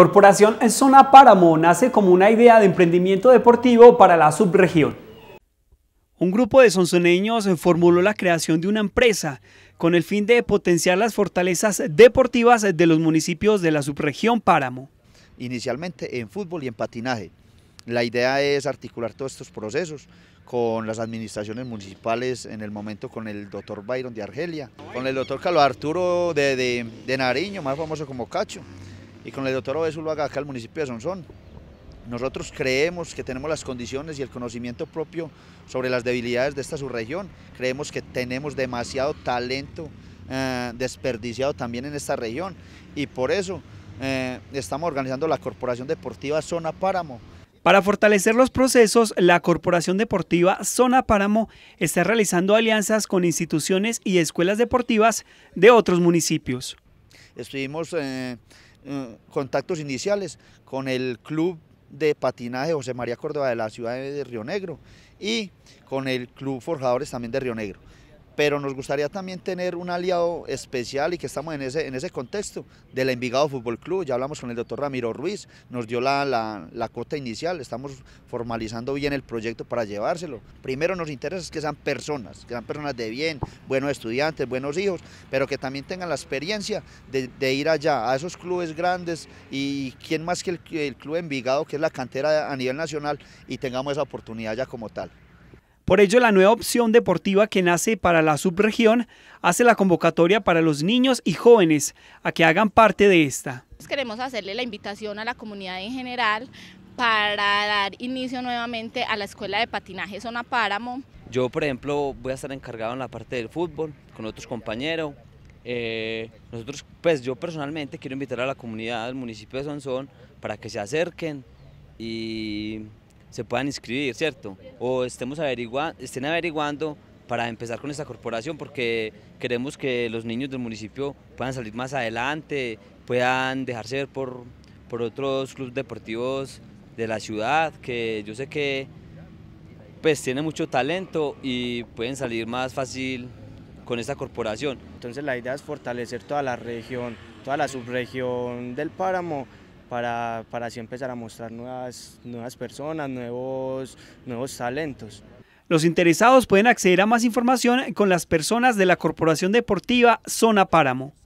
Corporación Zona Páramo nace como una idea de emprendimiento deportivo para la subregión. Un grupo de sonsoneños formuló la creación de una empresa con el fin de potenciar las fortalezas deportivas de los municipios de la subregión Páramo. Inicialmente en fútbol y en patinaje. La idea es articular todos estos procesos con las administraciones municipales, en el momento con el doctor Byron de Argelia, con el doctor Carlos Arturo de Nariño, más famoso como Cacho, y con el doctor Obesulvaga acá al municipio de Sonsón. Nosotros creemos que tenemos las condiciones y el conocimiento propio sobre las debilidades de esta subregión. Creemos que tenemos demasiado talento eh, desperdiciado también en esta región y por eso eh, estamos organizando la Corporación Deportiva Zona Páramo. Para fortalecer los procesos, la Corporación Deportiva Zona Páramo está realizando alianzas con instituciones y escuelas deportivas de otros municipios. Estuvimos eh, Mm, contactos iniciales con el club de patinaje José María Córdoba de la ciudad de Río Negro y con el club Forjadores también de Río Negro pero nos gustaría también tener un aliado especial y que estamos en ese, en ese contexto del Envigado Fútbol Club. Ya hablamos con el doctor Ramiro Ruiz, nos dio la, la, cota inicial, estamos formalizando bien el proyecto para llevárselo. Primero nos interesa que sean personas, que sean personas de bien, buenos estudiantes, buenos hijos, pero que también tengan la experiencia de, ir allá a esos clubes grandes y quién más que el, el club Envigado, que es la cantera a nivel nacional, y tengamos esa oportunidad ya como tal. Por ello, la nueva opción deportiva que nace para la subregión hace la convocatoria para los niños y jóvenes a que hagan parte de esta. Pues queremos hacerle la invitación a la comunidad en general para dar inicio nuevamente a la escuela de patinaje Zona Páramo. Yo, por ejemplo, voy a estar encargado en la parte del fútbol con otros compañeros. Eh, nosotros, pues yo personalmente quiero invitar a la comunidad del municipio de Sonsón para que se acerquen y se puedan inscribir, ¿cierto? O estemos estén averiguando para empezar con esta corporación porque queremos que los niños del municipio puedan salir más adelante, puedan dejarse ver por, por otros clubes deportivos de la ciudad, que yo sé que pues tiene mucho talento y pueden salir más fácil con esta corporación. Entonces la idea es fortalecer toda la región, toda la subregión del páramo para, para así empezar a mostrar nuevas, nuevas personas, nuevos, nuevos talentos. Los interesados pueden acceder a más información con las personas de la Corporación Deportiva Zona Páramo.